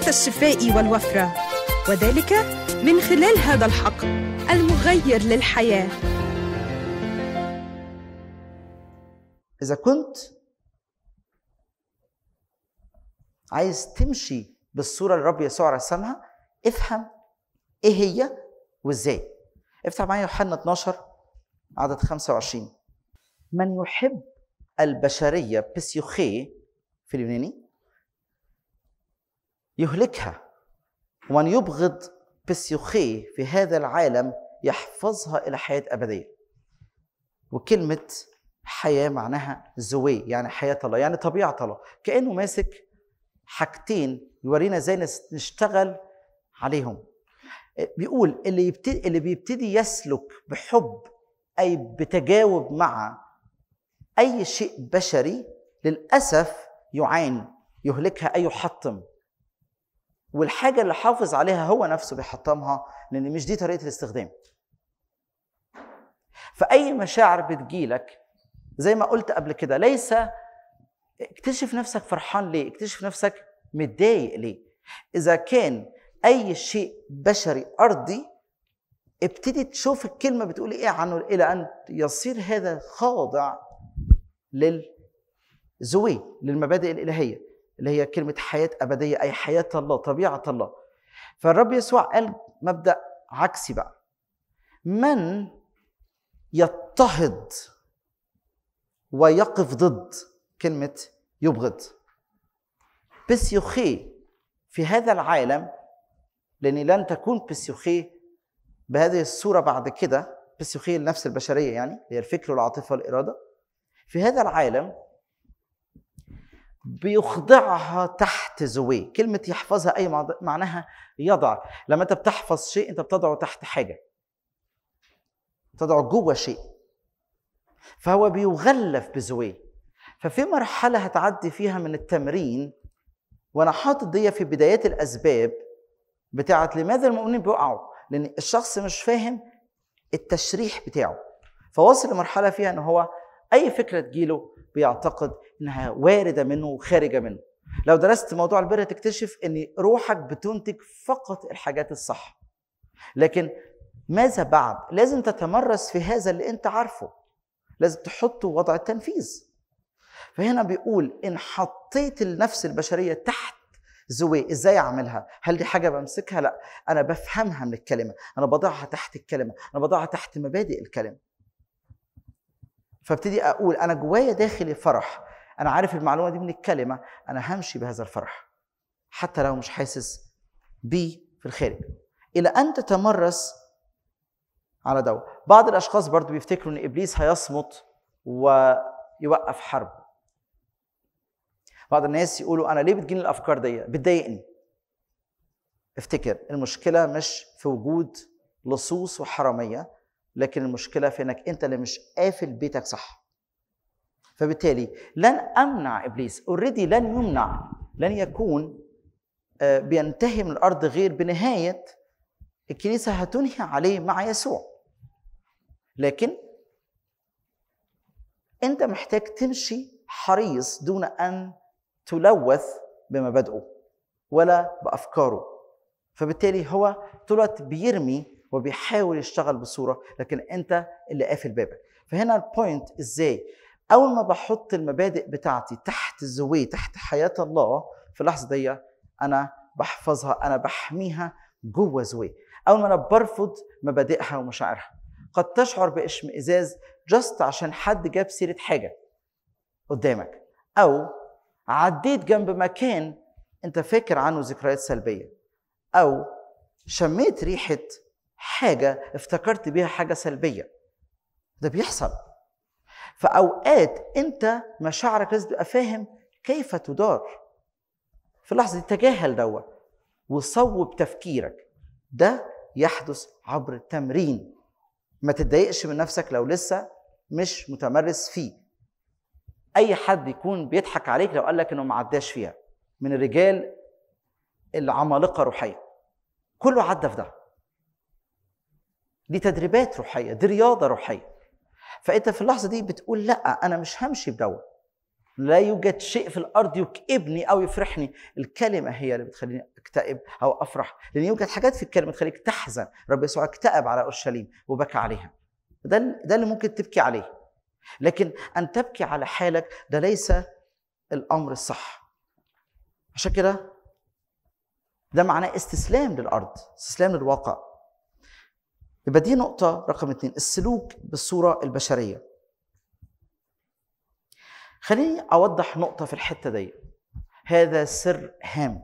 غاية الشفاء والوفرة وذلك من خلال هذا الحقل المغير للحياة إذا كنت عايز تمشي بالصورة اللي رب يسوع رسمها افهم إيه هي وإزاي افتح معايا يوحنا 12 عدد 25 من يحب البشرية بسيوخي في اليوناني يهلكها ومن يبغض بسيوخي في هذا العالم يحفظها إلى حياة أبدية وكلمة حياة معناها زوي يعني حياة الله يعني طبيعة الله كأنه ماسك حاجتين يورينا ازاي نشتغل عليهم بيقول اللي يبتدي اللي بيبتدي يسلك بحب اي بتجاوب مع اي شيء بشري للاسف يعاني يهلكها اي يحطم والحاجه اللي حافظ عليها هو نفسه بيحطمها لان مش دي طريقه الاستخدام فاي مشاعر بتجيلك زي ما قلت قبل كده ليس اكتشف نفسك فرحان ليه اكتشف نفسك متضايق ليه اذا كان اي شيء بشري ارضي ابتدي تشوف الكلمه بتقول ايه عنه الى ان يصير هذا خاضع للزوي للمبادئ الالهيه اللي هي كلمة حياة أبدية أي حياة الله طبيعة الله فالرب يسوع قال مبدأ عكسي بقى من يضطهد ويقف ضد كلمة يبغض بسيوخي في هذا العالم لأن لن تكون بسيوخي بهذه الصورة بعد كده بسيوخي النفس البشرية يعني هي الفكر والعاطفة والإرادة في هذا العالم بيخضعها تحت زوي كلمة يحفظها أي معناها يضع لما أنت بتحفظ شيء أنت بتضعه تحت حاجة تضعه جوه شيء فهو بيغلف بزوي ففي مرحلة هتعدي فيها من التمرين وأنا حاطط دي في بدايات الأسباب بتاعت لماذا المؤمنين بيقعوا لأن الشخص مش فاهم التشريح بتاعه فواصل لمرحلة فيها أن هو أي فكرة تجيله بيعتقد انها وارده منه وخارجه منه لو درست موضوع البر تكتشف ان روحك بتنتج فقط الحاجات الصح لكن ماذا بعد لازم تتمرس في هذا اللي انت عارفه لازم تحطه وضع التنفيذ فهنا بيقول ان حطيت النفس البشريه تحت زوي ازاي اعملها هل دي حاجه بمسكها لا انا بفهمها من الكلمه انا بضعها تحت الكلمه انا بضعها تحت مبادئ الكلمه فابتدي اقول انا جوايا داخل الفرح انا عارف المعلومه دي من الكلمه انا همشي بهذا الفرح حتى لو مش حاسس بيه في الخارج الى ان تتمرس على دواء بعض الاشخاص برضو بيفتكروا ان ابليس هيصمت ويوقف حرب بعض الناس يقولوا انا ليه بتجيني الافكار دي بتضايقني افتكر المشكله مش في وجود لصوص وحراميه لكن المشكله في انك انت اللي مش قافل بيتك صح فبالتالي لن امنع ابليس اوريدي لن يمنع لن يكون آه، بينتهي من الارض غير بنهايه الكنيسه هتنهي عليه مع يسوع لكن انت محتاج تمشي حريص دون ان تلوث بمبادئه ولا بافكاره فبالتالي هو طول بيرمي وبيحاول يشتغل بصوره لكن انت اللي قافل بابك فهنا البوينت ازاي اول ما بحط المبادئ بتاعتي تحت الزوية تحت حياه الله في اللحظه دي انا بحفظها انا بحميها جوه زوية اول ما انا برفض مبادئها ومشاعرها قد تشعر باشمئزاز جاست عشان حد جاب سيره حاجه قدامك او عديت جنب مكان انت فاكر عنه ذكريات سلبيه او شميت ريحه حاجه افتكرت بيها حاجه سلبيه ده بيحصل فاوقات انت مشاعرك لازم تبقى فاهم كيف تدار في اللحظه دي تجاهل دوت وصوب تفكيرك ده يحدث عبر التمرين ما تتضايقش من نفسك لو لسه مش متمرس فيه اي حد يكون بيضحك عليك لو قال لك انه ما عداش فيها من الرجال العمالقه روحيا كله عدى في ده دي تدريبات روحيه دي رياضه روحيه فانت في اللحظه دي بتقول لا انا مش همشي بدوت لا يوجد شيء في الارض يكئبني او يفرحني الكلمه هي اللي بتخليني اكتئب او افرح لان يوجد حاجات في الكلمه تخليك تحزن رب يسوع اكتئب على اورشليم وبكى عليها ده ده اللي ممكن تبكي عليه لكن ان تبكي على حالك ده ليس الامر الصح عشان كده ده معناه استسلام للارض استسلام للواقع يبقى دي نقطة رقم اثنين السلوك بالصورة البشرية خليني أوضح نقطة في الحتة دي هذا سر هام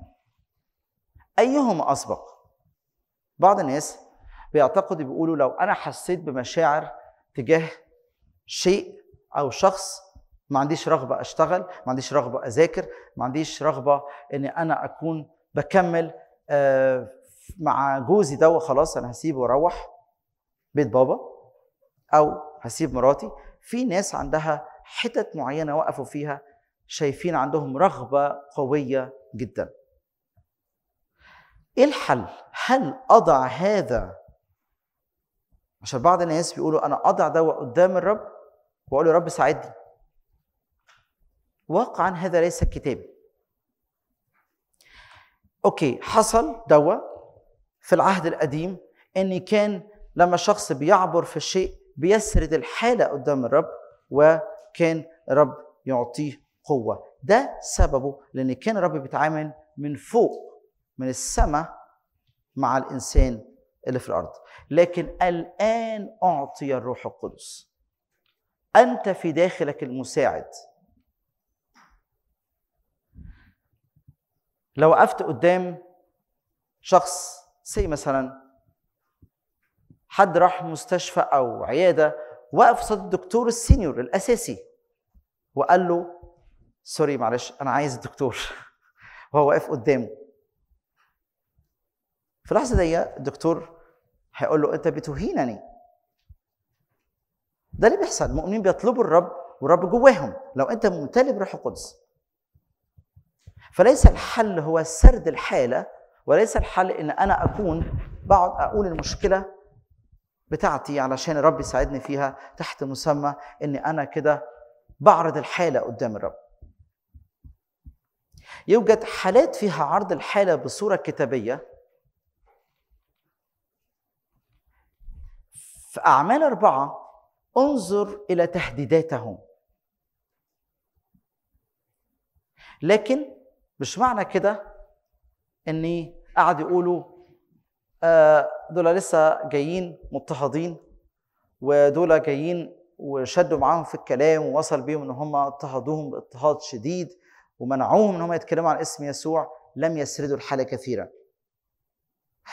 أيهما أسبق بعض الناس بيعتقدوا بيقولوا لو أنا حسيت بمشاعر تجاه شيء أو شخص ما عنديش رغبة أشتغل ما عنديش رغبة أذاكر ما عنديش رغبة إن أنا أكون بكمل آه، مع جوزي ده وخلاص انا هسيبه واروح بيت بابا او هسيب مراتي في ناس عندها حتت معينه وقفوا فيها شايفين عندهم رغبه قويه جدا ايه الحل هل اضع هذا عشان بعض الناس بيقولوا انا اضع ده قدام الرب واقول يا رب ساعدني واقعا هذا ليس كتابي اوكي حصل دوا في العهد القديم ان كان لما الشخص بيعبر في الشيء بيسرد الحاله قدام الرب وكان الرب يعطيه قوه ده سببه لان كان الرب بيتعامل من فوق من السماء مع الانسان اللي في الارض لكن الان اعطي الروح القدس انت في داخلك المساعد لو وقفت قدام شخص سي مثلا حد راح مستشفى او عياده وقف قصاد الدكتور السينيور الاساسي وقال له سوري معلش انا عايز الدكتور وهو واقف قدامه في اللحظه دي الدكتور هيقول له انت بتهينني ده اللي بيحصل المؤمنين بيطلبوا الرب والرب جواهم لو انت ممتلئ بروح القدس فليس الحل هو سرد الحاله وليس الحل ان انا اكون بقعد اقول المشكله بتاعتي علشان الرب يساعدني فيها تحت مسمى اني انا كده بعرض الحاله قدام الرب يوجد حالات فيها عرض الحاله بصوره كتابيه في اعمال اربعه انظر الى تهديداتهم لكن مش معنى كده اني قاعد يقولوا آه، دول لسه جايين مضطهدين ودول جايين وشدوا معاهم في الكلام ووصل بيهم ان هم اضطهدوهم باضطهاد شديد ومنعوهم ان هم يتكلموا عن اسم يسوع لم يسردوا الحاله كثيرا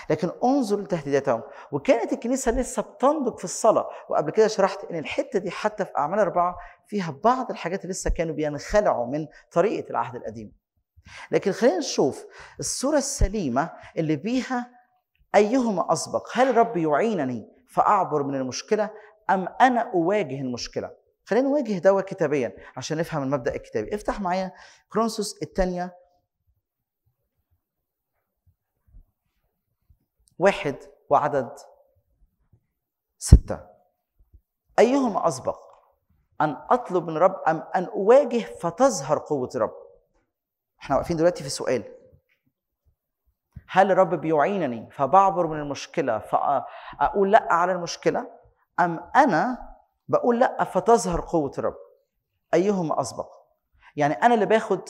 لكن انظر لتهديداتهم وكانت الكنيسة لسه بتنضج في الصلاة وقبل كده شرحت ان الحتة دي حتى في أعمال أربعة فيها بعض الحاجات اللي لسه كانوا بينخلعوا من طريقة العهد القديم لكن خلينا نشوف الصورة السليمة اللي بيها أيهما أسبق هل رب يعينني فأعبر من المشكلة أم أنا أواجه المشكلة خلينا نواجه دوا كتابيا عشان نفهم المبدأ الكتابي افتح معايا كرونسوس الثانية واحد وعدد ستة أيهما أسبق أن أطلب من رب أم أن أواجه فتظهر قوة رب احنا واقفين دلوقتي في سؤال هل الرب بيعينني فبعبر من المشكله فاقول لا على المشكله ام انا بقول لا فتظهر قوه الرب ايهما اسبق يعني انا اللي باخد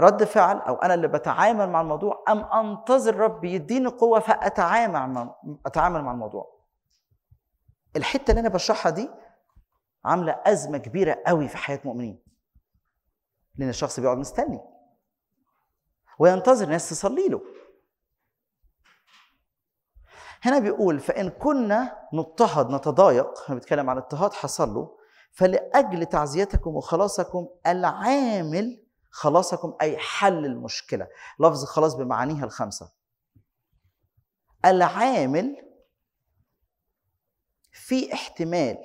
رد فعل او انا اللي بتعامل مع الموضوع ام انتظر الرب يديني قوه فاتعامل مع اتعامل مع الموضوع الحته اللي انا بشرحها دي عامله ازمه كبيره قوي في حياه مؤمنين لان الشخص بيقعد مستني وينتظر ناس تصلي له هنا بيقول فإن كنا نضطهد نتضايق احنا بنتكلم عن اضطهاد حصل له فلأجل تعزيتكم وخلاصكم العامل خلاصكم أي حل المشكلة لفظ خلاص بمعانيها الخمسة العامل في احتمال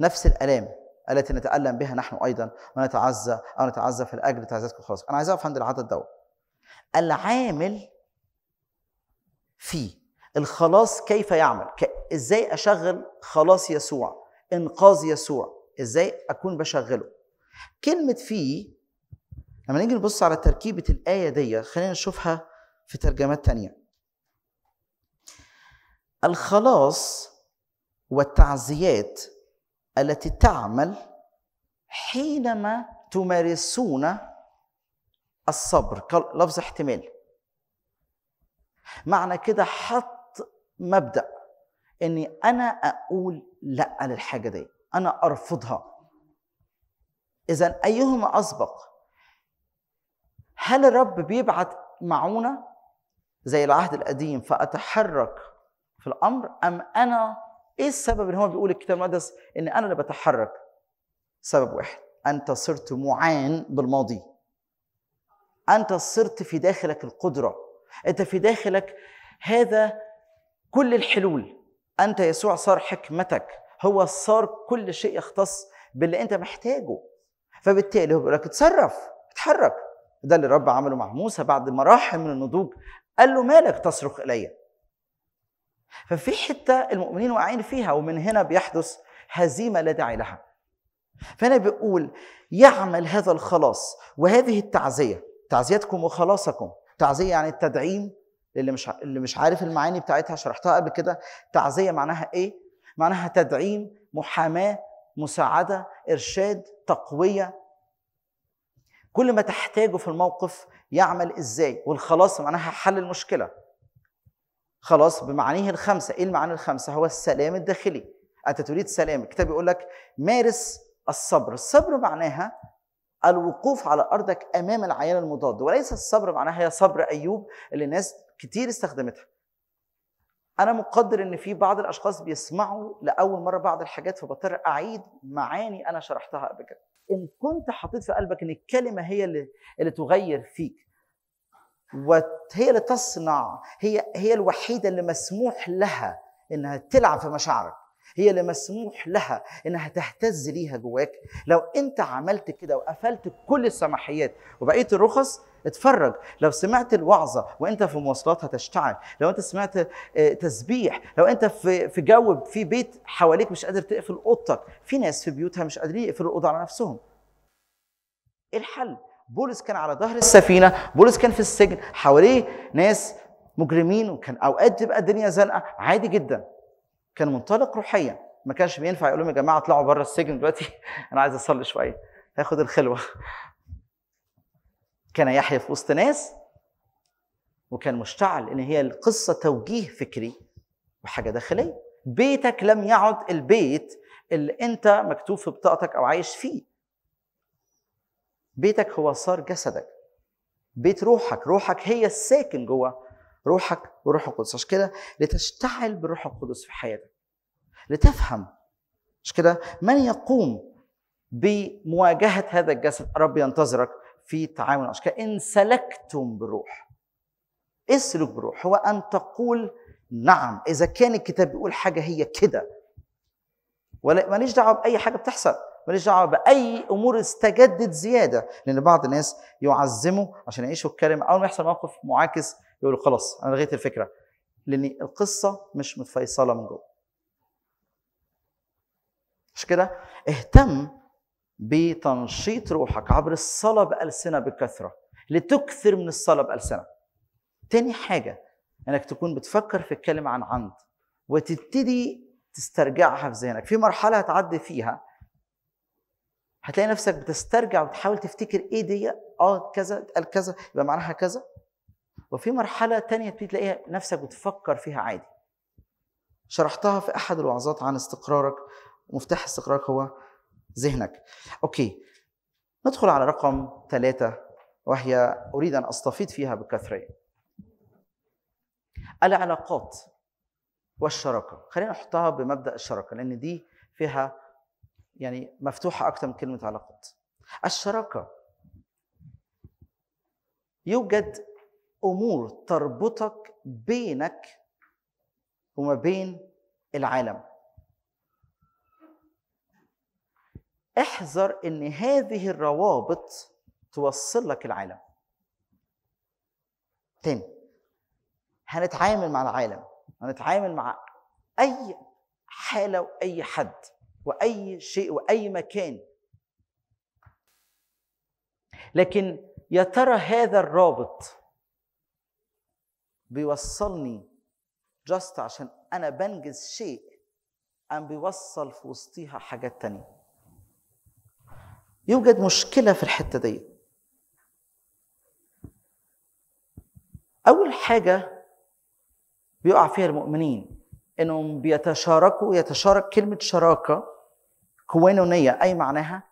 نفس الآلام التي نتألم بها نحن أيضا ونتعزى أو نتعزى في الأجر تعزيزكم خلاص أنا عايز أعرف عند العدد دوت العامل في الخلاص كيف يعمل إزاي أشغل خلاص يسوع إنقاذ يسوع إزاي أكون بشغله كلمة فيه لما نيجي نبص على تركيبة الآية دي خلينا نشوفها في ترجمات تانية الخلاص والتعزيات التي تعمل حينما تمارسون الصبر لفظ احتمال معنى كده حط مبدا اني انا اقول لا للحاجه دي انا ارفضها اذا ايهما اسبق هل الرب بيبعت معونه زي العهد القديم فاتحرك في الامر ام انا ايه السبب اللي هو بيقول الكتاب المقدس ان انا اللي بتحرك سبب واحد انت صرت معان بالماضي انت صرت في داخلك القدره انت في داخلك هذا كل الحلول انت يسوع صار حكمتك هو صار كل شيء يختص باللي انت محتاجه فبالتالي هو بيقول لك اتصرف اتحرك ده اللي الرب عمله مع موسى بعد مراحل من النضوج قال له مالك تصرخ الي ففي حتة المؤمنين واقعين فيها ومن هنا بيحدث هزيمة لا داعي لها فأنا بقول يعمل هذا الخلاص وهذه التعزية تعزيتكم وخلاصكم تعزية يعني التدعيم اللي مش اللي مش عارف المعاني بتاعتها شرحتها قبل كده تعزية معناها إيه؟ معناها تدعيم محاماة مساعدة إرشاد تقوية كل ما تحتاجه في الموقف يعمل إزاي والخلاص معناها حل المشكلة خلاص بمعانيه الخمسه ايه المعاني الخمسه هو السلام الداخلي انت تريد سلام الكتاب يقول لك مارس الصبر الصبر معناها الوقوف على ارضك امام العيان المضاد وليس الصبر معناها هي صبر ايوب اللي الناس كتير استخدمتها انا مقدر ان في بعض الاشخاص بيسمعوا لاول مره بعض الحاجات فبضطر اعيد معاني انا شرحتها قبل كده ان كنت حطيت في قلبك ان الكلمه هي اللي, اللي تغير فيك وهي اللي تصنع هي هي الوحيده اللي مسموح لها انها تلعب في مشاعرك هي اللي مسموح لها انها تهتز ليها جواك لو انت عملت كده وقفلت كل السماحيات وبقيه الرخص اتفرج لو سمعت الوعظه وانت في مواصلات هتشتعل لو انت سمعت آه، تسبيح لو انت في في جو في بيت حواليك مش قادر تقفل اوضتك في ناس في بيوتها مش قادرين يقفلوا الاوضه على نفسهم ايه الحل بولس كان على ظهر السفينه بولس كان في السجن حواليه ناس مجرمين وكان اوقات تبقى الدنيا زنقه عادي جدا كان منطلق روحيا ما كانش بينفع يقول لهم يا جماعه اطلعوا بره السجن دلوقتي انا عايز اصلي شويه هاخد الخلوه كان يحيى في وسط ناس وكان مشتعل ان هي القصه توجيه فكري وحاجه داخليه بيتك لم يعد البيت اللي انت مكتوب في بطاقتك او عايش فيه بيتك هو صار جسدك بيت روحك روحك هي الساكن جوه روحك وروح القدس عشان كده لتشتعل بالروح القدس في حياتك لتفهم مش كده من يقوم بمواجهة هذا الجسد رب ينتظرك في تعامل عشان كده إن سلكتم بالروح اسلك بالروح هو أن تقول نعم إذا كان الكتاب بيقول حاجة هي كده ولا ماليش دعوة بأي حاجة بتحصل ماليش دعوه باي امور استجدت زياده لان بعض الناس يعزموا عشان يعيشوا الكلام اول ما يحصل موقف معاكس يقولوا خلاص انا لغيت الفكره لان القصه مش متفيصله من جوه مش كده اهتم بتنشيط روحك عبر الصلاه بالسنه بكثره لتكثر من الصلاه بالسنه تاني حاجه انك تكون بتفكر في الكلمه عن عند وتبتدي تسترجعها في ذهنك في مرحله هتعدي فيها هتلاقي نفسك بتسترجع وتحاول تفتكر ايه دي اه كذا اتقال كذا يبقى معناها كذا وفي مرحلة تانية تبتدي تلاقيها نفسك بتفكر فيها عادي شرحتها في أحد الوعظات عن استقرارك مفتاح استقرارك هو ذهنك أوكي ندخل على رقم ثلاثة وهي أريد أن أستفيض فيها بكثرة العلاقات والشراكة خلينا نحطها بمبدأ الشراكة لأن دي فيها يعني مفتوحة أكثر من كلمة علاقات الشراكة يوجد أمور تربطك بينك وما بين العالم احذر ان هذه الروابط توصل لك العالم تاني هنتعامل مع العالم هنتعامل مع اي حاله واي حد واي شيء واي مكان لكن يا ترى هذا الرابط بيوصلني جاست عشان انا بنجز شيء ام بيوصل في وسطيها حاجات تانية يوجد مشكله في الحته دي اول حاجه بيقع فيها المؤمنين انهم بيتشاركوا يتشارك كلمه شراكه كوانونية أي معناها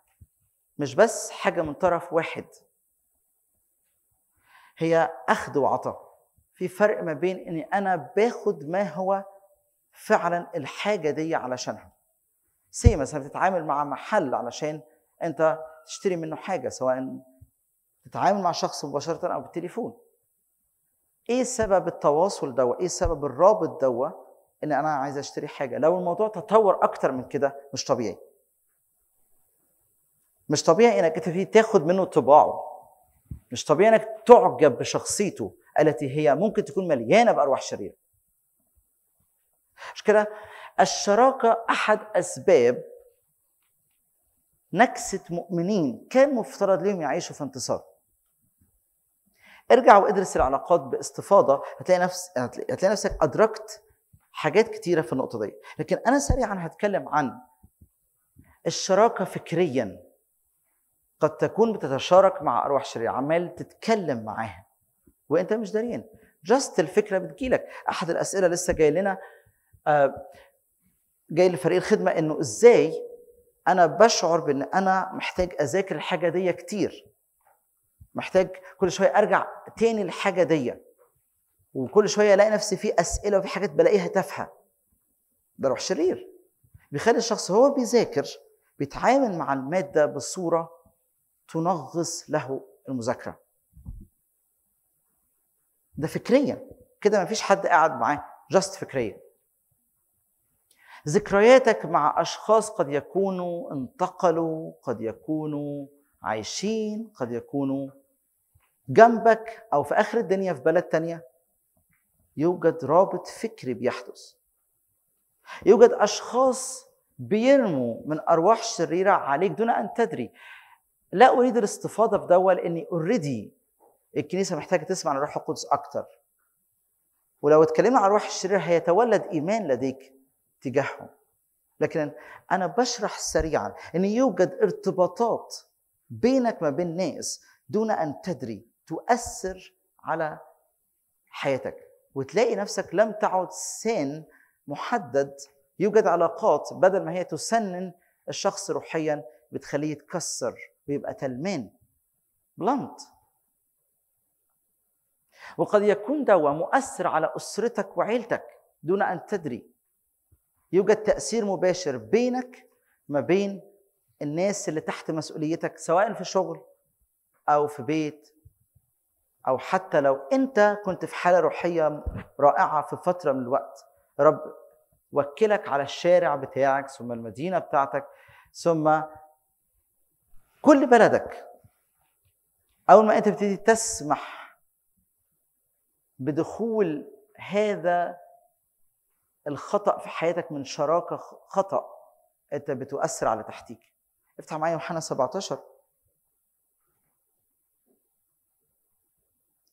مش بس حاجة من طرف واحد هي أخذ وعطاء في فرق ما بين إني أنا باخد ما هو فعلا الحاجة دي علشانها سي مثلا بتتعامل مع محل علشان أنت تشتري منه حاجة سواء تتعامل مع شخص مباشرة أو بالتليفون ايه سبب التواصل ده وايه سبب الرابط ده ان انا عايز اشتري حاجه لو الموضوع تطور اكتر من كده مش طبيعي مش طبيعي انك انت تاخد منه طباعه مش طبيعي انك تعجب بشخصيته التي هي ممكن تكون مليانه بارواح شريره مش كده الشراكه احد اسباب نكسه مؤمنين كان مفترض ليهم يعيشوا في انتصار ارجع وادرس العلاقات باستفاضه هتلاقي نفس هتلاقي نفسك ادركت حاجات كتيره في النقطه دي لكن انا سريعا هتكلم عن الشراكه فكريا قد تكون بتتشارك مع ارواح شريره عمال تتكلم معاها وانت مش دارين جاست الفكره بتجيلك احد الاسئله لسه جاي لنا آه، جاي لفريق الخدمه انه ازاي انا بشعر بان انا محتاج اذاكر الحاجه دي كتير محتاج كل شويه ارجع تاني الحاجه دي وكل شويه الاقي نفسي في اسئله وفي حاجات بلاقيها تافهه ده روح شرير بيخلي الشخص هو بيذاكر بيتعامل مع الماده بصوره تنغص له المذاكره ده فكريا كده مفيش حد قاعد معاه جاست فكريا ذكرياتك مع اشخاص قد يكونوا انتقلوا قد يكونوا عايشين قد يكونوا جنبك او في اخر الدنيا في بلد تانية يوجد رابط فكري بيحدث يوجد اشخاص بيرموا من ارواح شريره عليك دون ان تدري لا اريد الاستفاضه في دول اني اوريدي الكنيسه محتاجه تسمع عن الروح القدس اكتر ولو اتكلمنا عن الروح الشرير هيتولد ايمان لديك تجاههم لكن انا بشرح سريعا ان يوجد ارتباطات بينك ما بين ناس دون ان تدري تؤثر على حياتك وتلاقي نفسك لم تعد سن محدد يوجد علاقات بدل ما هي تسنن الشخص روحيا بتخليه يتكسر ويبقى تلمين بلنت وقد يكون دواء مؤثر على أسرتك وعيلتك دون أن تدري يوجد تأثير مباشر بينك ما بين الناس اللي تحت مسؤوليتك سواء في شغل أو في بيت أو حتى لو أنت كنت في حالة روحية رائعة في فترة من الوقت رب وكلك على الشارع بتاعك ثم المدينة بتاعتك ثم كل بلدك اول ما انت بتبتدي تسمح بدخول هذا الخطا في حياتك من شراكه خطا انت بتؤثر على تحتيك افتح معايا يوحنا 17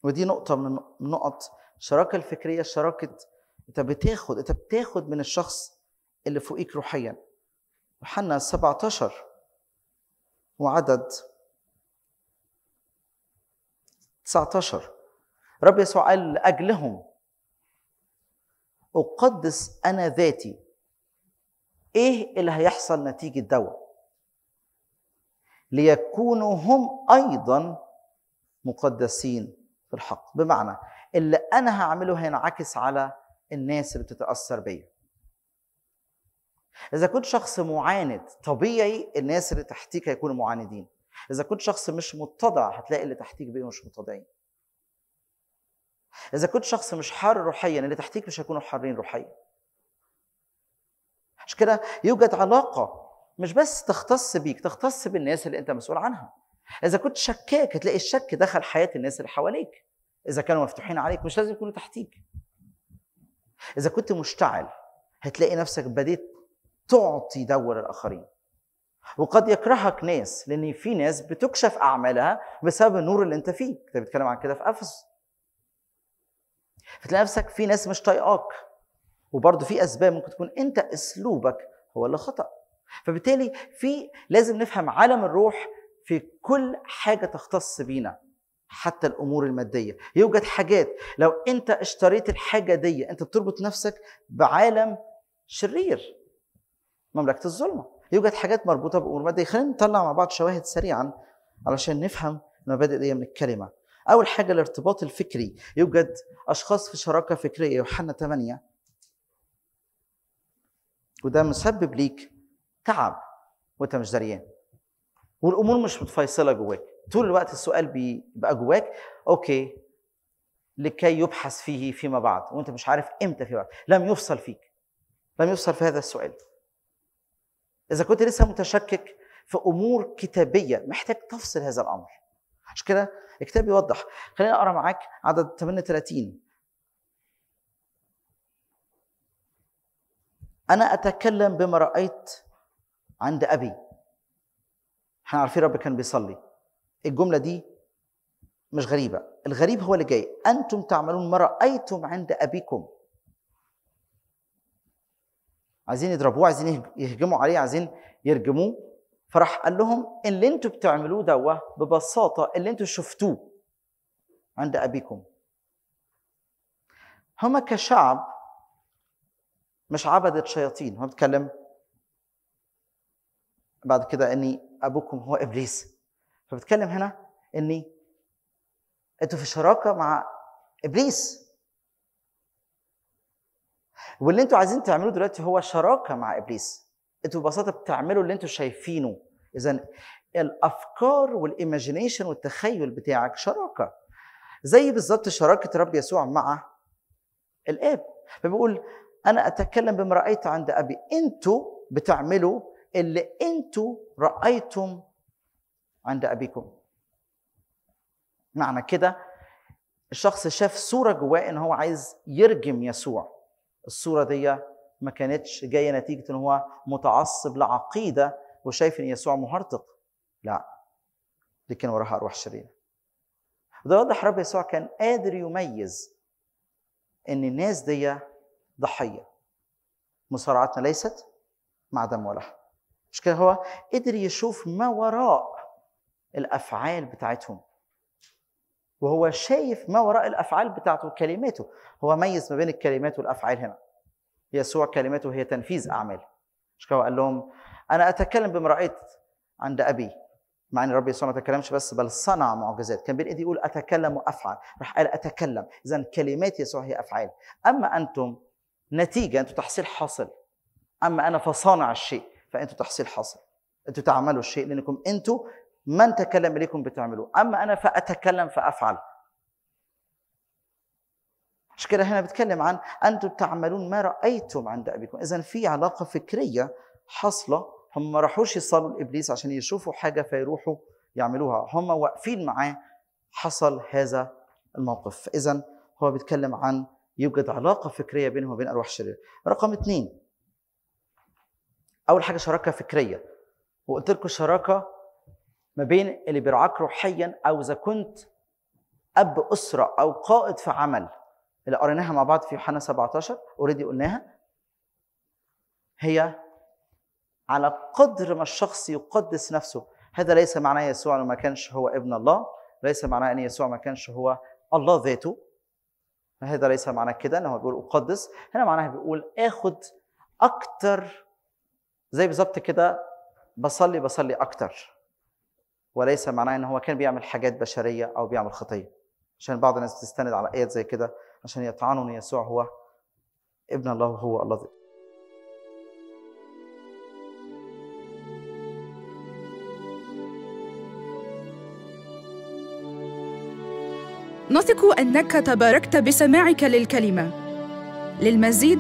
ودي نقطة من نقط الشراكة الفكرية شراكة انت بتاخد انت بتاخد من الشخص اللي فوقيك روحيا يوحنا 17 وعدد 19 رب يسوع قال لأجلهم أقدس أنا ذاتي إيه اللي هيحصل نتيجة دواء ليكونوا هم أيضا مقدسين في الحق بمعنى اللي أنا هعمله هينعكس على الناس اللي بتتأثر بيه اذا كنت شخص معاند طبيعي الناس اللي تحتيك هيكونوا معاندين اذا كنت شخص مش متضع هتلاقي اللي تحتيك بقيوا مش متضعين اذا كنت شخص مش حار روحيا اللي تحتيك مش هيكونوا حارين روحيا عشان كده يوجد علاقه مش بس تختص بيك تختص بالناس اللي انت مسؤول عنها اذا كنت شكاك هتلاقي الشك دخل حياه الناس اللي حواليك اذا كانوا مفتوحين عليك مش لازم يكونوا تحتيك اذا كنت مشتعل هتلاقي نفسك بديت تعطي دور الاخرين وقد يكرهك ناس لان في ناس بتكشف اعمالها بسبب النور اللي انت فيه كنت بيتكلم عن كده في افس فتلاقي نفسك في ناس مش طايقاك وبرضه في اسباب ممكن تكون انت اسلوبك هو اللي خطا فبالتالي في لازم نفهم عالم الروح في كل حاجه تختص بينا حتى الامور الماديه يوجد حاجات لو انت اشتريت الحاجه دي انت بتربط نفسك بعالم شرير مملكة الظلمة يوجد حاجات مربوطة بأمور مادية خلينا نطلع مع بعض شواهد سريعا علشان نفهم المبادئ دي من الكلمة أول حاجة الارتباط الفكري يوجد أشخاص في شراكة فكرية يوحنا 8 وده مسبب ليك تعب وأنت مش دريان والأمور مش متفيصلة جواك طول الوقت السؤال بيبقى جواك أوكي لكي يبحث فيه فيما بعد وانت مش عارف امتى فيما بعد لم يفصل فيك لم يفصل في هذا السؤال اذا كنت لسه متشكك في امور كتابيه محتاج تفصل هذا الامر عشان كده الكتاب يوضح خلينا اقرا معاك عدد 38 انا اتكلم بما رايت عند ابي احنا عارفين رب كان بيصلي الجمله دي مش غريبه الغريب هو اللي جاي انتم تعملون ما رايتم عند ابيكم عايزين يضربوه عايزين يهجموا عليه عايزين يرجموه فراح قال لهم اللي انتوا بتعملوه دوه ببساطه اللي انتوا شفتوه عند ابيكم هما كشعب مش عبدة شياطين هو بيتكلم بعد كده اني ابوكم هو ابليس فبتكلم هنا اني انتوا في شراكه مع ابليس واللي انتوا عايزين تعملوه دلوقتي هو شراكه مع ابليس انتوا ببساطه بتعملوا اللي انتوا شايفينه اذا الافكار والايماجينيشن والتخيل بتاعك شراكه زي بالظبط شراكه رب يسوع مع الاب فبيقول انا اتكلم بما رايت عند ابي انتوا بتعملوا اللي انتوا رايتم عند ابيكم معنى كده الشخص شاف صوره جواه ان هو عايز يرجم يسوع الصوره دي ما كانتش جايه نتيجه ان هو متعصب لعقيده وشايف ان يسوع مهرطق لا دي كان وراها ارواح شريره ده واضح رب يسوع كان قادر يميز ان الناس دي ضحيه مصارعتنا ليست مع دم ولحم مش كده هو قدر يشوف ما وراء الافعال بتاعتهم وهو شايف ما وراء الافعال بتاعته وكلماته هو ميز ما بين الكلمات والافعال هنا يسوع كلماته هي تنفيذ اعماله مش قال لهم انا اتكلم بمرأيت عند ابي مع ان ربي يسوع ما تكلمش بس بل صنع معجزات كان بين ايدي يقول اتكلم وافعل راح قال اتكلم اذا كلمات يسوع هي افعال اما انتم نتيجه انتم تحصيل حاصل اما انا فصانع الشيء فانتم تحصيل حاصل انتم تعملوا الشيء لانكم انتم من تكلم إليكم بتعملوا أما أنا فأتكلم فأفعل مش كده هنا بتكلم عن أنتم تعملون ما رأيتم عند أبيكم إذا في علاقة فكرية حاصلة هم ما راحوش يصلوا لإبليس عشان يشوفوا حاجة فيروحوا يعملوها هم واقفين معاه حصل هذا الموقف إذا هو بيتكلم عن يوجد علاقة فكرية بينه وبين أرواح الشرير رقم اثنين أول حاجة شراكة فكرية وقلت لكم شراكه ما بين اللي بيرعاك روحيا او اذا كنت اب اسره او قائد في عمل اللي قريناها مع بعض في يوحنا 17 اوريدي قلناها هي على قدر ما الشخص يقدس نفسه هذا ليس معناه يسوع انه ما كانش هو ابن الله ليس معناه ان يسوع ما كانش هو الله ذاته هذا ليس معناه كده ان هو بيقول اقدس هنا معناها بيقول اخد اكتر زي بالظبط كده بصلي بصلي اكتر وليس معناه ان هو كان بيعمل حاجات بشريه او بيعمل خطيه عشان بعض الناس بتستند على ايات زي كده عشان يطعنوا ان يسوع هو ابن الله هو الله نثق انك تباركت بسماعك للكلمه للمزيد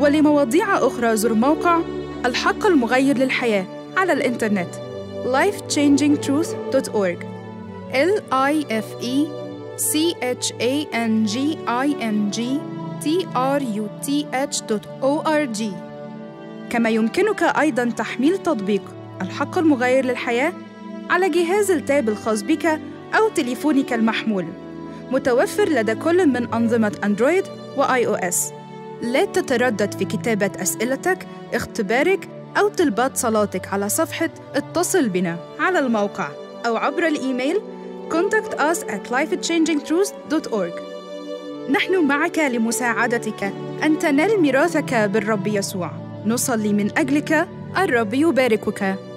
ولمواضيع اخرى زر موقع الحق المغير للحياه على الانترنت lifechangingtruth.org L I F E C H A N G I N G T R U T H O R G كما يمكنك أيضا تحميل تطبيق الحق المغير للحياة على جهاز التاب الخاص بك أو تليفونك المحمول متوفر لدى كل من أنظمة أندرويد وآي أو إس لا تتردد في كتابة أسئلتك اختبارك أو تلبات صلاتك على صفحة اتصل بنا على الموقع أو عبر الإيميل contact us at lifechangingtruth.org نحن معك لمساعدتك أن تنال ميراثك بالرب يسوع نصلي من أجلك الرب يباركك